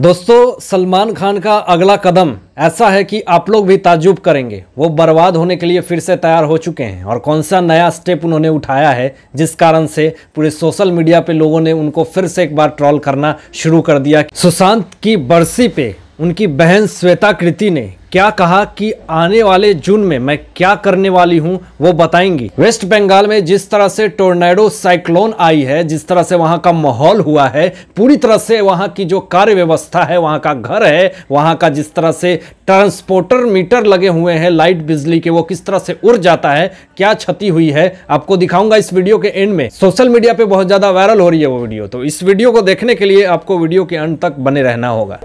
दोस्तों सलमान खान का अगला कदम ऐसा है कि आप लोग भी ताजुब करेंगे वो बर्बाद होने के लिए फिर से तैयार हो चुके हैं और कौन सा नया स्टेप उन्होंने उठाया है जिस कारण से पूरे सोशल मीडिया पे लोगों ने उनको फिर से एक बार ट्रॉल करना शुरू कर दिया सुशांत की बरसी पे उनकी बहन श्वेता कृति ने क्या कहा कि आने वाले जून में मैं क्या करने वाली हूं वो बताएंगी वेस्ट बंगाल में जिस तरह से टोर्नेडो साइक्लोन आई है जिस तरह से वहां का माहौल हुआ है पूरी तरह से वहां की जो कार्य व्यवस्था है वहां का घर है वहां का जिस तरह से ट्रांसपोर्टर मीटर लगे हुए हैं लाइट बिजली के वो किस तरह से उड़ जाता है क्या क्षति हुई है आपको दिखाऊंगा इस वीडियो के एंड में सोशल मीडिया पे बहुत ज्यादा वायरल हो रही है वो वीडियो तो इस वीडियो को देखने के लिए आपको वीडियो के अंत तक बने रहना होगा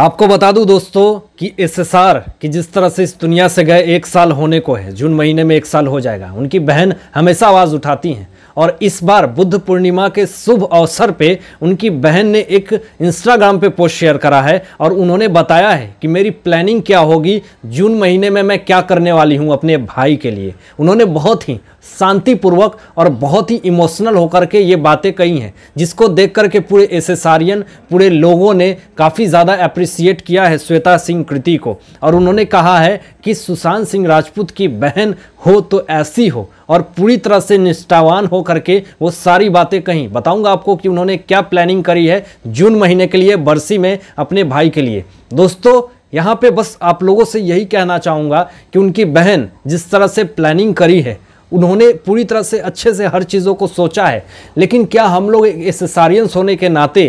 आपको बता दूं दोस्तों कि एसएसआर कि जिस तरह से इस दुनिया से गए एक साल होने को है जून महीने में एक साल हो जाएगा उनकी बहन हमेशा आवाज़ उठाती हैं और इस बार बुद्ध पूर्णिमा के शुभ अवसर पे उनकी बहन ने एक इंस्टाग्राम पे पोस्ट शेयर करा है और उन्होंने बताया है कि मेरी प्लानिंग क्या होगी जून महीने में मैं क्या करने वाली हूँ अपने भाई के लिए उन्होंने बहुत ही शांतिपूर्वक और बहुत ही इमोशनल होकर के ये बातें कही हैं जिसको देख कर के पूरे एसेसारियन पूरे लोगों ने काफ़ी ज़्यादा अप्रिसिएट किया है श्वेता सिंह कृति को और उन्होंने कहा है कि सुशांत सिंह राजपूत की बहन हो तो ऐसी हो और पूरी तरह से निष्ठावान हो करके वो सारी बातें कहीं बताऊंगा आपको कि उन्होंने क्या प्लानिंग करी है जून महीने के लिए बरसी में अपने भाई के लिए दोस्तों यहाँ पे बस आप लोगों से यही कहना चाहूँगा कि उनकी बहन जिस तरह से प्लानिंग करी है उन्होंने पूरी तरह से अच्छे से हर चीज़ों को सोचा है लेकिन क्या हम लोग एसेसारियंस होने के नाते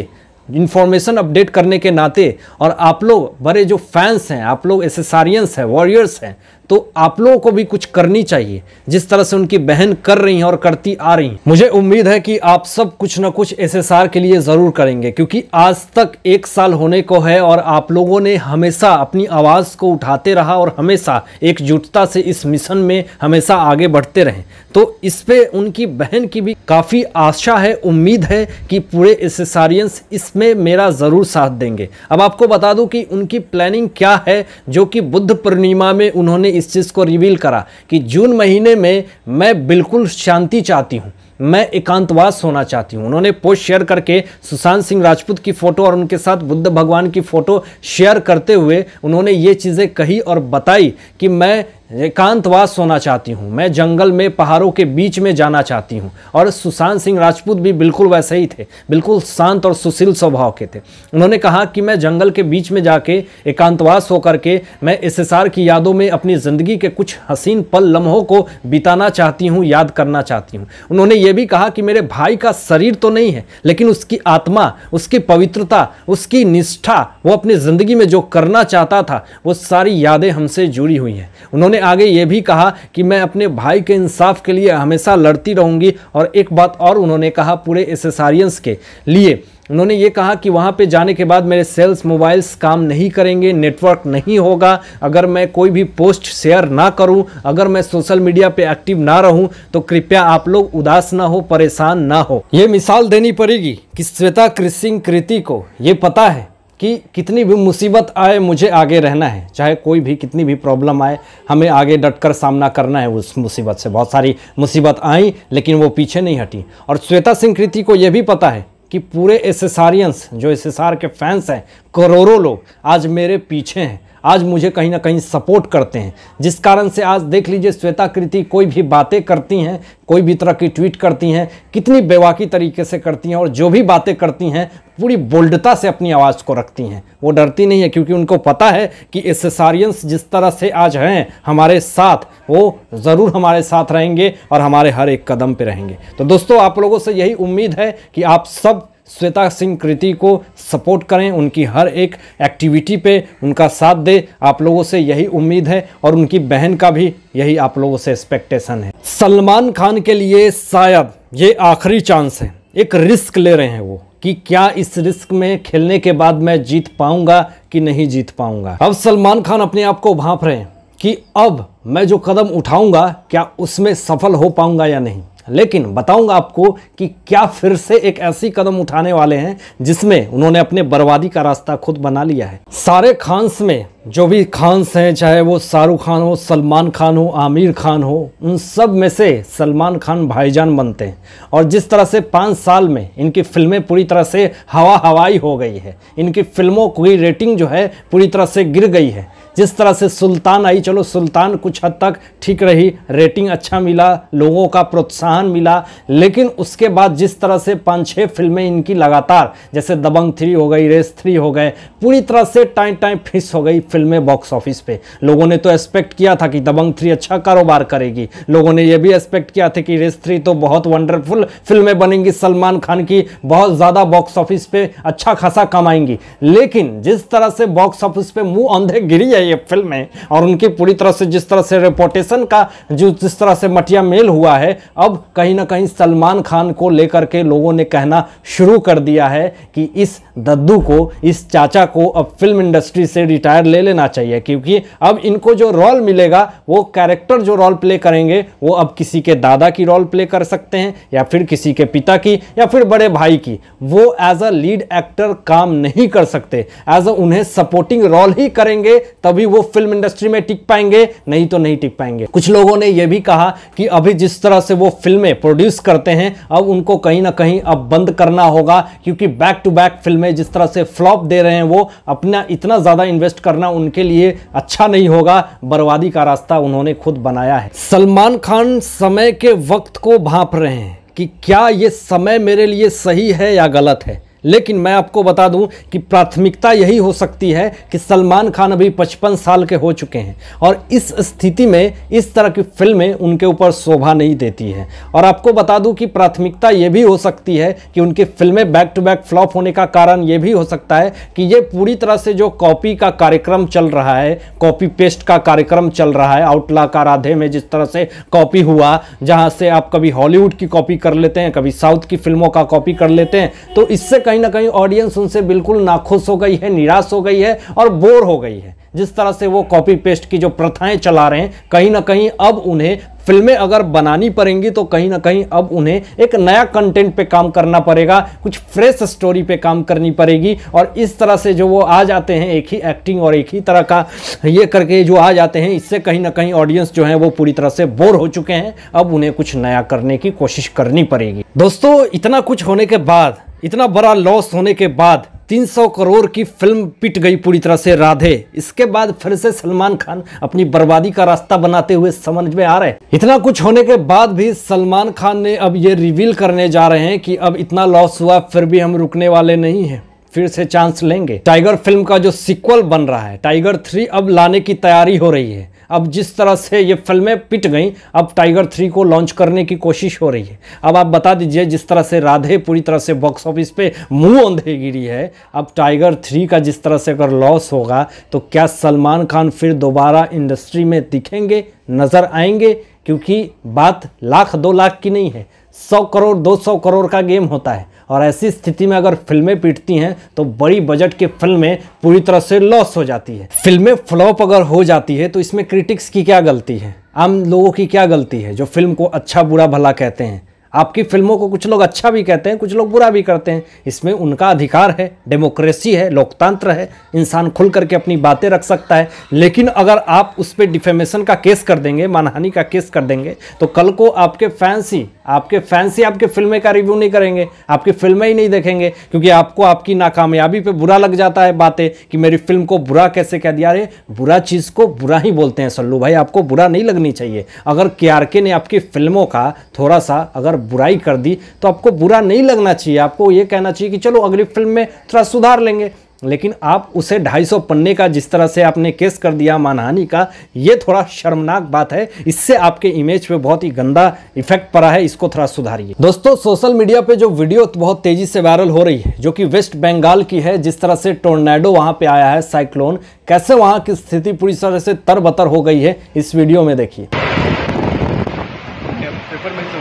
इन्फॉर्मेशन अपडेट करने के नाते और आप लोग बड़े जो फैंस हैं आप लोग एसेसारियंस हैं वॉरियर्स हैं तो आप लोगों को भी कुछ करनी चाहिए जिस तरह से उनकी बहन कर रही हैं और करती आ रही हैं मुझे उम्मीद है कि आप सब कुछ ना कुछ एस के लिए ज़रूर करेंगे क्योंकि आज तक एक साल होने को है और आप लोगों ने हमेशा अपनी आवाज़ को उठाते रहा और हमेशा एकजुटता से इस मिशन में हमेशा आगे बढ़ते रहें तो इस पर उनकी बहन की भी काफ़ी आशा है उम्मीद है कि पूरे एसेसारियंस इसमें मेरा ज़रूर साथ देंगे अब आपको बता दू कि उनकी प्लानिंग क्या है जो कि बुद्ध पूर्णिमा में उन्होंने इस चीज़ को रिवील करा कि जून महीने में मैं बिल्कुल शांति चाहती हूँ मैं एकांतवास होना चाहती हूँ उन्होंने पोस्ट शेयर करके सुशांत सिंह राजपूत की फ़ोटो और उनके साथ बुद्ध भगवान की फ़ोटो शेयर करते हुए उन्होंने ये चीज़ें कही और बताई कि मैं एकांतवास होना चाहती हूँ मैं जंगल में पहाड़ों के बीच में जाना चाहती हूँ और सुशांत सिंह राजपूत भी बिल्कुल वैसे ही थे बिल्कुल शांत और सुशील स्वभाव के थे उन्होंने कहा कि मैं जंगल के बीच में जाके एकांतवास होकर के मैं एस की यादों में अपनी ज़िंदगी के कुछ हसीन पल लम्हों को बिताना चाहती हूँ याद करना चाहती हूँ उन्होंने ये भी कहा कि मेरे भाई का शरीर तो नहीं है लेकिन उसकी आत्मा उसकी पवित्रता उसकी निष्ठा वो अपनी ज़िंदगी में जो करना चाहता था वो सारी यादें हमसे जुड़ी हुई हैं उन्होंने उन्होंने आगे ये भी कहा कि मैं अपने भाई के इंसाफ के लिए हमेशा लड़ती रहूंगी और एक बात और उन्होंने कहा पूरे एसेसारियंस के लिए उन्होंने ये कहा कि वहाँ पे जाने के बाद मेरे सेल्स मोबाइल्स काम नहीं करेंगे नेटवर्क नहीं होगा अगर मैं कोई भी पोस्ट शेयर ना करूँ अगर मैं सोशल मीडिया पे एक्टिव ना रहूँ तो कृपया आप लोग उदास ना हो परेशान ना हो ये मिसाल देनी पड़ेगी कि श्वेता कृषि कृति को ये पता है कि कितनी भी मुसीबत आए मुझे आगे रहना है चाहे कोई भी कितनी भी प्रॉब्लम आए हमें आगे डट कर सामना करना है उस मुसीबत से बहुत सारी मुसीबत आई लेकिन वो पीछे नहीं हटी और श्वेता सिंह कृति को यह भी पता है कि पूरे एसेसारियंस जो एसेसार के फैंस हैं करोड़ों लोग आज मेरे पीछे हैं आज मुझे कहीं ना कहीं सपोर्ट करते हैं जिस कारण से आज देख लीजिए श्वेता कृति कोई भी बातें करती हैं कोई भी तरह की ट्वीट करती हैं कितनी बेवाकी तरीके से करती हैं और जो भी बातें करती हैं पूरी बोल्डता से अपनी आवाज़ को रखती हैं वो डरती नहीं है क्योंकि उनको पता है कि एसेसारियंस जिस तरह से आज हैं हमारे साथ वो ज़रूर हमारे साथ रहेंगे और हमारे हर एक कदम पर रहेंगे तो दोस्तों आप लोगों से यही उम्मीद है कि आप सब श्वेता सिंह कृति को सपोर्ट करें उनकी हर एक एक्टिविटी पे उनका साथ दें आप लोगों से यही उम्मीद है और उनकी बहन का भी यही आप लोगों से एक्सपेक्टेशन है सलमान खान के लिए शायद ये आखिरी चांस है एक रिस्क ले रहे हैं वो कि क्या इस रिस्क में खेलने के बाद मैं जीत पाऊंगा कि नहीं जीत पाऊंगा अब सलमान खान अपने आप को भाप रहे हैं कि अब मैं जो कदम उठाऊंगा क्या उसमें सफल हो पाऊंगा या नहीं लेकिन बताऊंगा आपको कि क्या फिर से एक ऐसी कदम उठाने वाले हैं जिसमें उन्होंने अपने बर्बादी का रास्ता खुद बना लिया है सारे खान्स में जो भी खान्स हैं चाहे वो शाहरुख खान हो सलमान खान हो आमिर खान हो उन सब में से सलमान खान भाईजान बनते हैं और जिस तरह से पाँच साल में इनकी फिल्में पूरी तरह से हवा हवाई हो गई है इनकी फिल्मों की रेटिंग जो है पूरी तरह से गिर गई है जिस तरह से सुल्तान आई चलो सुल्तान कुछ हद तक ठीक रही रेटिंग अच्छा मिला लोगों का प्रोत्साहन मिला लेकिन उसके बाद जिस तरह से पाँच छः फिल्में इनकी लगातार जैसे दबंग थ्री हो गई रेस थ्री हो गए पूरी तरह से टाइम टाइम फिस हो गई फिल्में बॉक्स ऑफिस पे लोगों ने तो एक्सपेक्ट किया था कि दबंग थ्री अच्छा कारोबार करेगी लोगों ने यह भी एक्सपेक्ट किया था कि रेस थ्री तो बहुत वंडरफुल फिल्में बनेंगी सलमान खान की बहुत ज़्यादा बॉक्स ऑफिस पे अच्छा खासा कमाएंगी लेकिन जिस तरह से बॉक्स ऑफिस पे मुंह अंधे गिरी ये है और उनकी पूरी तरह से जिस तरह से रिपोर्टेशन का जो जिस तरह से मटिया मेल हुआ है अब कहीं ना कहीं सलमान खान को लेकर के लोगों ने कहना शुरू कर दिया है कि इस दद्दू को इस चाचा को अब फिल्म इंडस्ट्री से रिटायर ले लेना चाहिए क्योंकि अब इनको जो रोल मिलेगा वो कैरेक्टर जो रोल प्ले करेंगे वो अब किसी के दादा की रोल प्ले कर सकते हैं या फिर किसी के पिता की या फिर बड़े भाई की वो एज अ लीड एक्टर काम नहीं कर सकते एज अ उन्हें सपोर्टिंग रोल ही करेंगे तब तभी वो फिल्म इंडस्ट्री में टिक पाएंगे नहीं तो नहीं टिक पाएंगे कुछ लोगों ने यह भी कहा कि अभी जिस तरह से वो फिल्में प्रोड्यूस करते हैं अब उनको कहीं ना कहीं अब बंद करना होगा क्योंकि बैक टू बैक फिल्में जिस तरह से फ्लॉप दे रहे हैं वो अपना इतना ज़्यादा इन्वेस्ट करना उनके लिए अच्छा नहीं होगा बर्बादी का रास्ता उन्होंने खुद बनाया है सलमान खान समय के वक्त को भाप रहे हैं कि क्या ये समय मेरे लिए सही है या गलत है लेकिन मैं आपको बता दूं कि प्राथमिकता यही हो सकती है कि सलमान खान अभी 55 साल के हो चुके हैं और इस स्थिति में इस तरह की फिल्में उनके ऊपर शोभा नहीं देती है और आपको बता दूं कि प्राथमिकता ये भी हो सकती है कि उनकी फिल्में बैक टू बैक फ्लॉप होने का कारण ये भी हो सकता है कि ये पूरी तरह से जो कॉपी का कार्यक्रम चल रहा है कॉपी पेस्ट का कार्यक्रम चल रहा है आउटला का राधे में जिस तरह से कॉपी हुआ जहाँ से आप कभी हॉलीवुड की कॉपी कर लेते हैं कभी साउथ की फिल्मों का कॉपी कर लेते हैं तो इससे कहीं कहीं ना कहीं ऑडियंस उनसे बिल्कुल नाखुश हो गई है निराश हो गई है और बोर हो गई है जिस तरह से वो कॉपी पेस्ट की जो प्रथाएं चला रहे हैं कहीं ना कहीं अब उन्हें फिल्में अगर बनानी पड़ेंगी तो कहीं ना कहीं अब उन्हें एक नया कंटेंट पे काम करना पड़ेगा कुछ फ्रेश स्टोरी पे काम करनी पड़ेगी और इस तरह से जो वो आ जाते हैं एक ही एक्टिंग और एक ही तरह का ये करके जो आ जाते हैं इससे कहीं ना कहीं ऑडियंस जो है वो पूरी तरह से बोर हो चुके हैं अब उन्हें कुछ नया करने की कोशिश करनी पड़ेगी दोस्तों इतना कुछ होने के बाद इतना बड़ा लॉस होने के बाद 300 करोड़ की फिल्म पिट गई पूरी तरह से राधे इसके बाद फिर से सलमान खान अपनी बर्बादी का रास्ता बनाते हुए समझ में आ रहे इतना कुछ होने के बाद भी सलमान खान ने अब ये रिवील करने जा रहे हैं कि अब इतना लॉस हुआ फिर भी हम रुकने वाले नहीं हैं फिर से चांस लेंगे टाइगर फिल्म का जो सिक्वल बन रहा है टाइगर थ्री अब लाने की तैयारी हो रही है अब जिस तरह से ये फिल्में पिट गई अब टाइगर थ्री को लॉन्च करने की कोशिश हो रही है अब आप बता दीजिए जिस तरह से राधे पूरी तरह से बॉक्स ऑफिस पे मुंह अंधे गिरी है अब टाइगर थ्री का जिस तरह से अगर लॉस होगा तो क्या सलमान खान फिर दोबारा इंडस्ट्री में दिखेंगे नज़र आएंगे क्योंकि बात लाख दो लाख की नहीं है सौ करोड़ दो सौ करोड़ का गेम होता है और ऐसी स्थिति में अगर फिल्में पीटती हैं तो बड़ी बजट की फिल्में पूरी तरह से लॉस हो जाती है फिल्में फ्लॉप अगर हो जाती है तो इसमें क्रिटिक्स की क्या गलती है आम लोगों की क्या गलती है जो फिल्म को अच्छा बुरा भला कहते हैं आपकी फिल्मों को कुछ लोग अच्छा भी कहते हैं कुछ लोग बुरा भी करते हैं इसमें उनका अधिकार है डेमोक्रेसी है लोकतंत्र है इंसान खुल करके अपनी बातें रख सकता है लेकिन अगर आप उस पर डिफेमेशन का केस कर देंगे मानहानि का केस कर देंगे तो कल को आपके फैंस ही आपके फैंस ही आपके फिल्में का रिव्यू नहीं करेंगे आपकी फिल्में ही नहीं देखेंगे क्योंकि आपको आपकी नाकामयाबी पर बुरा लग जाता है बातें कि मेरी फिल्म को बुरा कैसे कह दिया अरे बुरा चीज़ को बुरा ही बोलते हैं सल्लू भाई आपको बुरा नहीं लगनी चाहिए अगर के ने आपकी फिल्मों का थोड़ा सा अगर बुराई कर दी तो आपको बुरा नहीं लगना चाहिए आपको ये कहना चाहिए कि चलो अगली फिल्म में थोड़ा सुधार लेंगे लेकिन आप उसे 250 पन्ने का जिस तरह से आपने केस कर दिया मानहानि का ये थोड़ा शर्मनाक बात है इससे आपके इमेज पे बहुत ही गंदा इफेक्ट पड़ा है इसको थोड़ा सुधारिए दोस्तों सोशल मीडिया पे जो वीडियो तो बहुत तेजी से वायरल हो रही है जो कि वेस्ट बंगाल की है जिस तरह से टोर्नेडो वहां पे आया है साइक्लोन कैसे वहां की स्थिति पूरी तरह से तरबतर हो गई है इस वीडियो में देखिए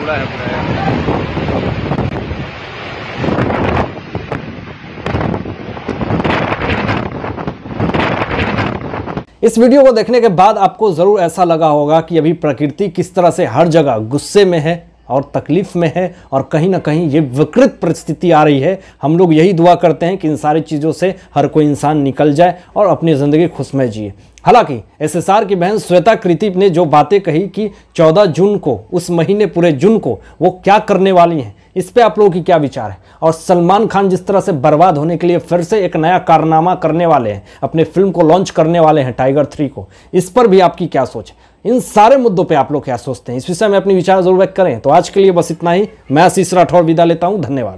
खुला है पूरा इस वीडियो को देखने के बाद आपको ज़रूर ऐसा लगा होगा कि अभी प्रकृति किस तरह से हर जगह गुस्से में है और तकलीफ़ में है और कहीं ना कहीं ये विकृत परिस्थिति आ रही है हम लोग यही दुआ करते हैं कि इन सारी चीज़ों से हर कोई इंसान निकल जाए और अपनी ज़िंदगी खुशमय जिए हालांकि एसएसआर की बहन श्वेता कृतिप ने जो बातें कही कि 14 जून को उस महीने पूरे जून को वो क्या करने वाली हैं इस पर आप लोगों की क्या विचार है और सलमान खान जिस तरह से बर्बाद होने के लिए फिर से एक नया कारनामा करने वाले हैं अपने फिल्म को लॉन्च करने वाले हैं टाइगर थ्री को इस पर भी आपकी क्या सोच है इन सारे मुद्दों पे आप लोग क्या सोचते हैं इस विषय में अपनी विचार जरूर व्यक्त करें तो आज के लिए बस इतना ही मैं आशीष राठौर विदा लेता हूँ धन्यवाद